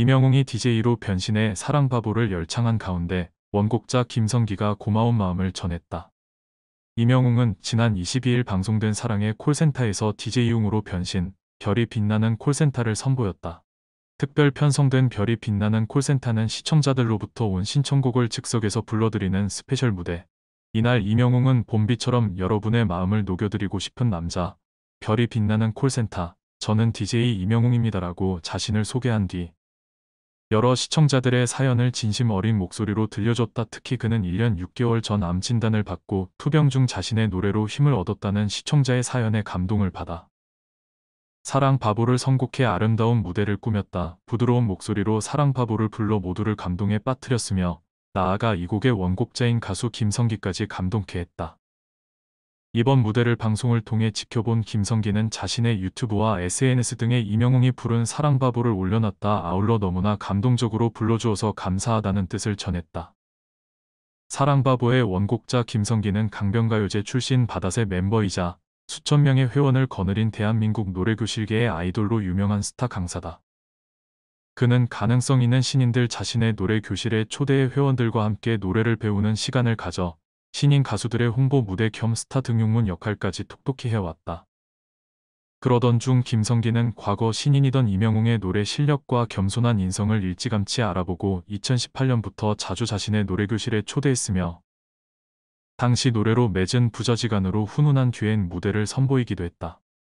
이명웅이 DJ로 변신해 사랑바보를 열창한 가운데 원곡자 김성기가 고마운 마음을 전했다. 이명웅은 지난 22일 방송된 사랑의 콜센터에서 d j 용으로 변신, 별이 빛나는 콜센터를 선보였다. 특별 편성된 별이 빛나는 콜센터는 시청자들로부터 온 신청곡을 즉석에서 불러드리는 스페셜 무대. 이날 이명웅은 봄비처럼 여러분의 마음을 녹여드리고 싶은 남자, 별이 빛나는 콜센터, 저는 DJ 이명웅입니다라고 자신을 소개한 뒤 여러 시청자들의 사연을 진심 어린 목소리로 들려줬다 특히 그는 1년 6개월 전 암 진단을 받고 투병 중 자신의 노래로 힘을 얻었다는 시청자의 사연에 감동을 받아 사랑 바보를 선곡해 아름다운 무대를 꾸몄다 부드러운 목소리로 사랑 바보를 불러 모두를 감동에 빠뜨렸으며 나아가 이 곡의 원곡자인 가수 김성기까지 감동케 했다. 이번 무대를 방송을 통해 지켜본 김성기는 자신의 유튜브와 SNS 등에 이명웅이 부른 사랑바보를 올려놨다 아울러 너무나 감동적으로 불러주어서 감사하다는 뜻을 전했다. 사랑바보의 원곡자 김성기는 강변가요제 출신 바닷의 멤버이자 수천 명의 회원을 거느린 대한민국 노래교실계의 아이돌로 유명한 스타 강사다. 그는 가능성 있는 신인들 자신의 노래 교실에 초대의 회원들과 함께 노래를 배우는 시간을 가져 신인 가수들의 홍보 무대 겸 스타 등용문 역할까지 톡톡히 해왔다. 그러던 중 김성기는 과거 신인이던 이명웅의 노래 실력과 겸손한 인성을 일찌감치 알아보고 2018년부터 자주 자신의 노래교실에 초대했으며 당시 노래로 맺은 부자지간으로 훈훈한 뒤엔 무대를 선보이기도 했다.